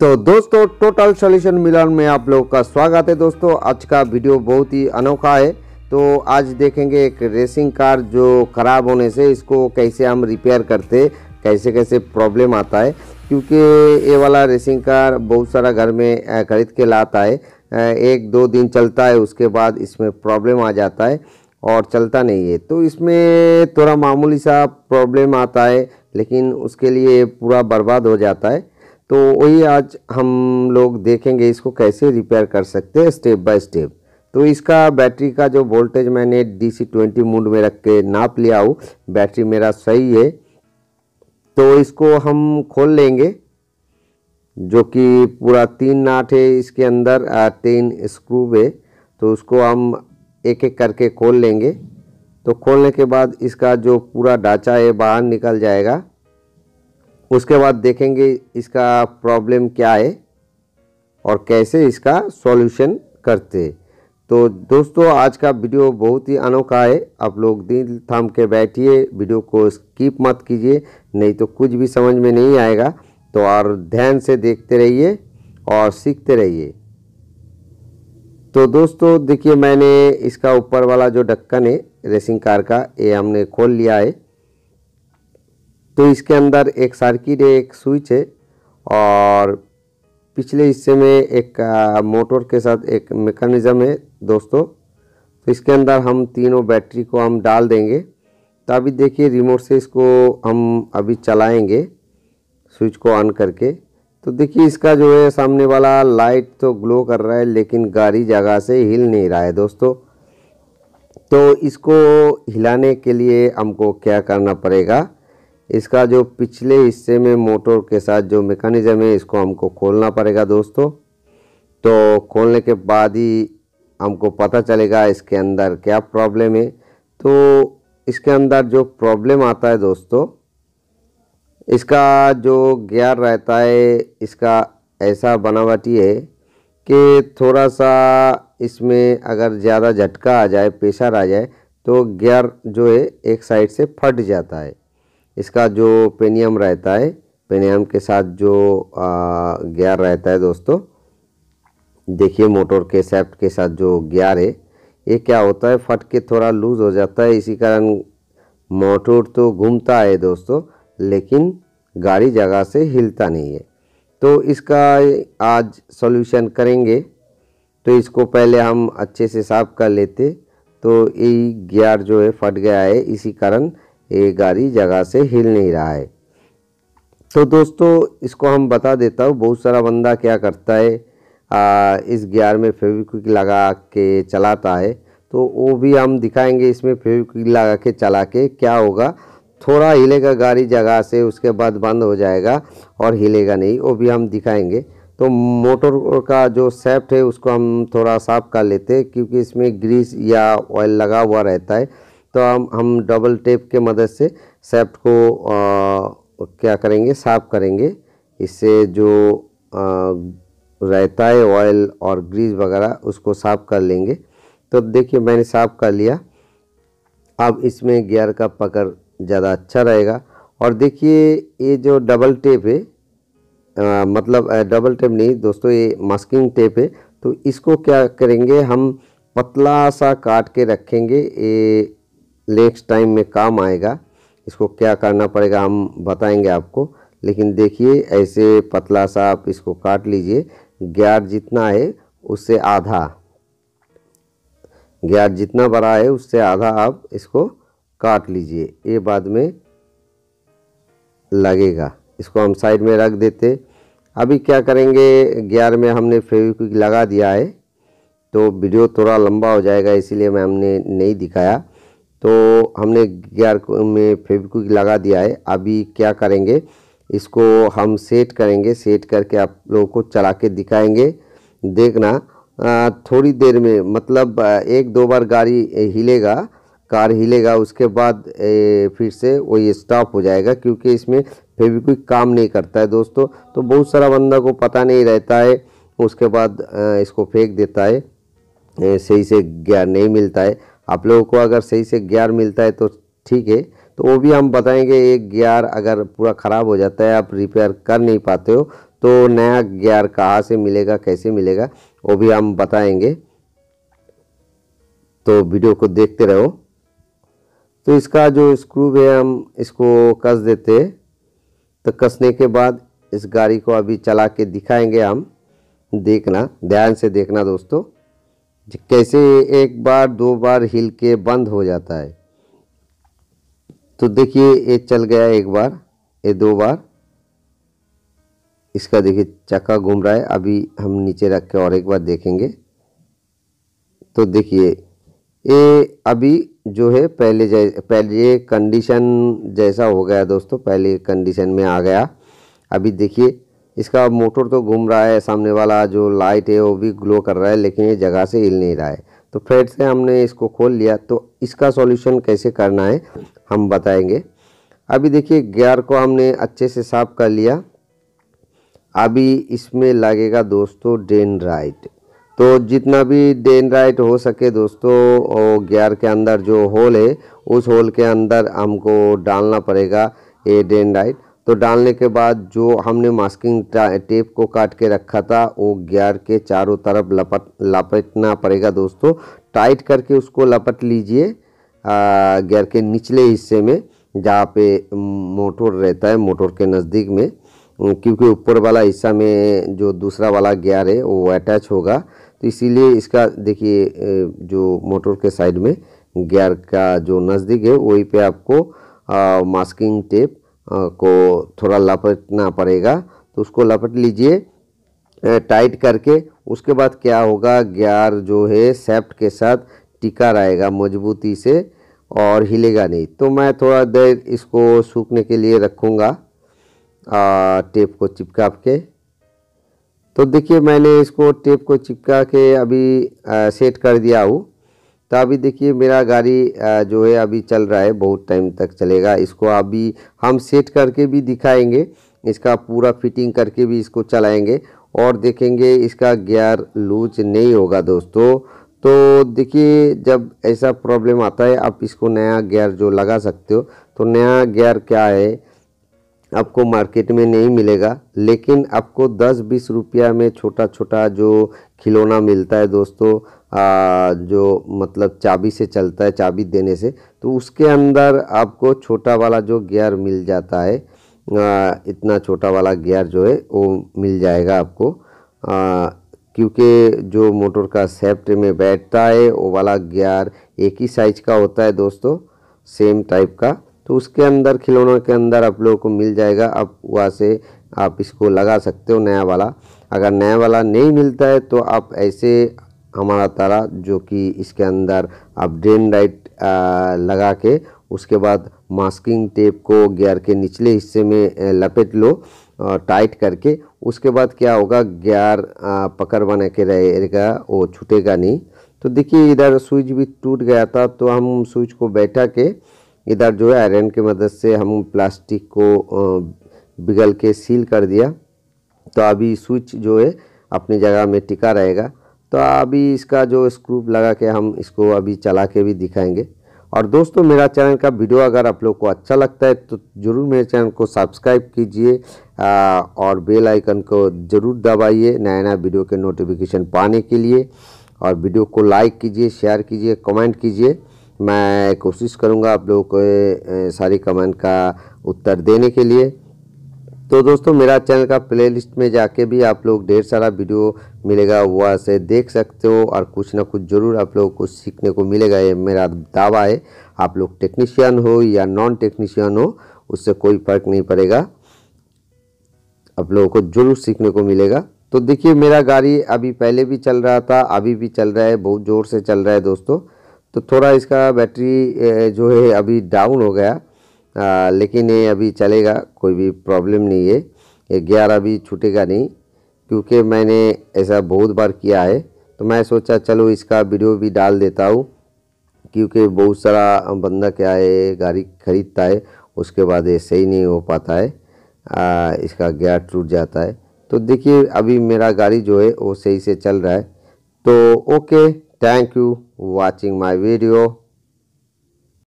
तो दोस्तों total solution मिलन में आप लोगों का स्वागत है दोस्तों आज का वीडियो बहुत ही अनोखा है तो आज देखेंगे एक रेसिंग कार जो ख़राब होने से इसको कैसे हम रिपेयर करते कैसे कैसे प्रॉब्लम आता है क्योंकि ये वाला रेसिंग कार बहुत सारा घर में खरीद के लाता है एक दो दिन चलता है उसके बाद इसमें प्रॉब्लम आ जाता है और चलता नहीं है तो इसमें थोड़ा मामूली सा प्रॉब्लम आता है लेकिन उसके लिए पूरा बर्बाद हो जाता है तो वही आज हम लोग देखेंगे इसको कैसे रिपेयर कर सकते हैं स्टेप बाय स्टेप तो इसका बैटरी का जो वोल्टेज मैंने डी सी ट्वेंटी मूड में रख के नाप लिया हूँ बैटरी मेरा सही है तो इसको हम खोल लेंगे जो कि पूरा तीन नाट है इसके अंदर तीन स्क्रू है तो उसको हम एक एक करके खोल लेंगे तो खोलने के बाद इसका जो पूरा ढांचा है बाहर निकल जाएगा उसके बाद देखेंगे इसका प्रॉब्लम क्या है और कैसे इसका सॉल्यूशन करते तो दोस्तों आज का वीडियो बहुत ही अनोखा है आप लोग दिल थाम के बैठिए वीडियो को स्किप मत कीजिए नहीं तो कुछ भी समझ में नहीं आएगा तो और ध्यान से देखते रहिए और सीखते रहिए तो दोस्तों देखिए मैंने इसका ऊपर वाला जो ढक्कन है रेसिंग कार का ये हमने खोल लिया है तो इसके अंदर एक सर्किट है एक स्विच है और पिछले हिस्से में एक मोटर के साथ एक मेकनिज़म है दोस्तों तो इसके अंदर हम तीनों बैटरी को हम डाल देंगे तो अभी देखिए रिमोट से इसको हम अभी चलाएंगे स्विच को ऑन करके तो देखिए इसका जो है सामने वाला लाइट तो ग्लो कर रहा है लेकिन गाड़ी जगह से हिल नहीं रहा है दोस्तों तो इसको हिलाने के लिए हमको क्या करना पड़ेगा इसका जो पिछले हिस्से में मोटर के साथ जो मेकानिज़म है इसको हमको खोलना पड़ेगा दोस्तों तो खोलने के बाद ही हमको पता चलेगा इसके अंदर क्या प्रॉब्लम है तो इसके अंदर जो प्रॉब्लम आता है दोस्तों इसका जो गियर रहता है इसका ऐसा बनावटी है कि थोड़ा सा इसमें अगर ज़्यादा झटका आ जाए प्रेशर आ जाए तो गियर जो है एक साइड से फट जाता है इसका जो पेनियम रहता है पेनियम के साथ जो गियर रहता है दोस्तों देखिए मोटर के सेफ्ट के साथ जो गियर है ये क्या होता है फट के थोड़ा लूज हो जाता है इसी कारण मोटर तो घूमता है दोस्तों लेकिन गाड़ी जगह से हिलता नहीं है तो इसका आज सॉल्यूशन करेंगे तो इसको पहले हम अच्छे से साफ कर लेते तो ये गियर जो है फट गया है इसी कारण ये गाड़ी जगह से हिल नहीं रहा है तो दोस्तों इसको हम बता देता हूँ बहुत सारा बंदा क्या करता है आ, इस गियर में फेविक्विक लगा के चलाता है तो वो भी हम दिखाएंगे इसमें फेविक्विक लगा के चला के क्या होगा थोड़ा हिलेगा गाड़ी जगह से उसके बाद बंद हो जाएगा और हिलेगा नहीं वो भी हम दिखाएंगे तो मोटर का जो सेफ्ट है उसको हम थोड़ा साफ कर लेते हैं क्योंकि इसमें ग्रीस या ऑयल लगा हुआ रहता है तो हम हम डबल टेप के मदद से सेफ्ट को आ, क्या करेंगे साफ करेंगे इससे जो आ, रहता है ऑयल और ग्रीस वगैरह उसको साफ कर लेंगे तो देखिए मैंने साफ कर लिया अब इसमें गियर का पकड़ ज़्यादा अच्छा रहेगा और देखिए ये जो डबल टेप है आ, मतलब डबल टेप नहीं दोस्तों ये मास्किंग टेप है तो इसको क्या करेंगे हम पतला सा काट के रखेंगे ये नेक्स्ट टाइम में काम आएगा इसको क्या करना पड़ेगा हम बताएंगे आपको लेकिन देखिए ऐसे पतला सा आप इसको काट लीजिए ग्यार जितना है उससे आधा ग्यार जितना बड़ा है उससे आधा आप इसको काट लीजिए ये बाद में लगेगा इसको हम साइड में रख देते अभी क्या करेंगे ग्यारह में हमने फेविक्विक लगा दिया है तो वीडियो थोड़ा लंबा हो जाएगा इसीलिए मैं हमने नहीं दिखाया तो हमने गियर में फेविक्विक लगा दिया है अभी क्या करेंगे इसको हम सेट करेंगे सेट करके आप लोगों को चला के दिखाएंगे देखना थोड़ी देर में मतलब एक दो बार गाड़ी हिलेगा कार हिलेगा उसके बाद फिर से वो ये स्टॉप हो जाएगा क्योंकि इसमें फेविक्विक काम नहीं करता है दोस्तों तो बहुत सारा बंदा को पता नहीं रहता है उसके बाद इसको फेंक देता है सही से ज्ञान नहीं मिलता है आप लोगों को अगर सही से ग्यार मिलता है तो ठीक है तो वो भी हम बताएंगे एक गियर अगर पूरा ख़राब हो जाता है आप रिपेयर कर नहीं पाते हो तो नया गियर कहाँ से मिलेगा कैसे मिलेगा वो भी हम बताएंगे तो वीडियो को देखते रहो तो इसका जो स्क्रूब है हम इसको कस देते तो कसने के बाद इस गाड़ी को अभी चला के दिखाएंगे हम देखना ध्यान से देखना दोस्तों कैसे एक बार दो बार हिल के बंद हो जाता है तो देखिए ये चल गया एक बार ये दो बार इसका देखिए चक्का घूम रहा है अभी हम नीचे रख के और एक बार देखेंगे तो देखिए ये अभी जो है पहले जै पहले कंडीशन जैसा हो गया दोस्तों पहले कंडीशन में आ गया अभी देखिए इसका मोटर तो घूम रहा है सामने वाला जो लाइट है वो भी ग्लो कर रहा है लेकिन ये जगह से हिल नहीं रहा है तो फेड से हमने इसको खोल लिया तो इसका सॉल्यूशन कैसे करना है हम बताएंगे अभी देखिए गियर को हमने अच्छे से साफ कर लिया अभी इसमें लगेगा दोस्तों डेन राइट तो जितना भी डेन राइट हो सके दोस्तों गियर के अंदर जो होल है उस होल के अंदर हमको डालना पड़ेगा ये डेन राइट तो डालने के बाद जो हमने मास्किंग टेप को काट के रखा था वो गियर के चारों तरफ लपट लपेटना पड़ेगा दोस्तों टाइट करके उसको लपट लीजिए गियर के निचले हिस्से में जहाँ पे मोटर रहता है मोटर के नज़दीक में क्योंकि ऊपर वाला हिस्सा में जो दूसरा वाला गियर है वो अटैच होगा तो इसीलिए इसका देखिए जो मोटर के साइड में गियर का जो नज़दीक है वहीं पे आपको आ, मास्किंग टेप को थोड़ा लपटना पड़ेगा तो उसको लपट लीजिए टाइट करके उसके बाद क्या होगा ग्यार जो है सेफ्ट के साथ टिका रहेगा मजबूती से और हिलेगा नहीं तो मैं थोड़ा देर इसको सूखने के लिए रखूँगा टेप को चिपका के तो देखिए मैंने इसको टेप को चिपका के अभी आ, सेट कर दिया हूँ तो अभी देखिए मेरा गाड़ी जो है अभी चल रहा है बहुत टाइम तक चलेगा इसको अभी हम सेट करके भी दिखाएंगे इसका पूरा फिटिंग करके भी इसको चलाएंगे और देखेंगे इसका गियर लूज नहीं होगा दोस्तों तो देखिए जब ऐसा प्रॉब्लम आता है आप इसको नया गियर जो लगा सकते हो तो नया गियर क्या है आपको मार्केट में नहीं मिलेगा लेकिन आपको 10-20 रुपया में छोटा छोटा जो खिलौना मिलता है दोस्तों जो मतलब चाबी से चलता है चाबी देने से तो उसके अंदर आपको छोटा वाला जो गियर मिल जाता है इतना छोटा वाला गियर जो है वो मिल जाएगा आपको क्योंकि जो मोटर का सेफ्ट में बैठता है वो वाला गियर एक ही साइज का होता है दोस्तों सेम टाइप का तो उसके अंदर खिलौनों के अंदर आप लोगों को मिल जाएगा आप वहाँ से आप इसको लगा सकते हो नया वाला अगर नया वाला नहीं मिलता है तो आप ऐसे हमारा तारा जो कि इसके अंदर आप ड्रेन लाइट लगा के उसके बाद मास्किंग टेप को गियर के निचले हिस्से में लपेट लो टाइट करके उसके बाद क्या होगा गियर पकड़ बना के रहेगा वो छूटेगा नहीं तो देखिए इधर स्विच भी टूट गया था तो हम स्विच को बैठा के इधर जो है आयरन की मदद से हम प्लास्टिक को बिगल के सील कर दिया तो अभी स्विच जो है अपनी जगह में टिका रहेगा तो अभी इसका जो स्क्रूप लगा के हम इसको अभी चला के भी दिखाएंगे और दोस्तों मेरा चैनल का वीडियो अगर आप लोग को अच्छा लगता है तो ज़रूर मेरे चैनल को सब्सक्राइब कीजिए और बेल आइकन को ज़रूर दबाइए नया नया वीडियो के नोटिफिकेशन पाने के लिए और वीडियो को लाइक कीजिए शेयर कीजिए कमेंट कीजिए मैं कोशिश करूँगा आप लोगों को सारी कमेंट का उत्तर देने के लिए तो दोस्तों मेरा चैनल का प्लेलिस्ट में जाके भी आप लोग ढेर सारा वीडियो मिलेगा वहाँ से देख सकते हो और कुछ ना कुछ ज़रूर आप लोगों को सीखने को मिलेगा ये मेरा दावा है आप लोग टेक्नीशियन हो या नॉन टेक्नीशियन हो उससे कोई फ़र्क नहीं पड़ेगा आप लोगों को ज़रूर सीखने को मिलेगा तो देखिए मेरा गाड़ी अभी पहले भी चल रहा था अभी भी चल रहा है बहुत ज़ोर से चल रहा है दोस्तों तो थोड़ा इसका बैटरी जो है अभी डाउन हो गया आ, लेकिन ये अभी चलेगा कोई भी प्रॉब्लम नहीं है ये ग्यारह भी छूटेगा नहीं क्योंकि मैंने ऐसा बहुत बार किया है तो मैं सोचा चलो इसका वीडियो भी डाल देता हूँ क्योंकि बहुत सारा बंदा क्या है गाड़ी खरीदता है उसके बाद ये सही नहीं हो पाता है आ, इसका गैर टूट जाता है तो देखिए अभी मेरा गाड़ी जो है वो सही से चल रहा है तो okay thank you watching my video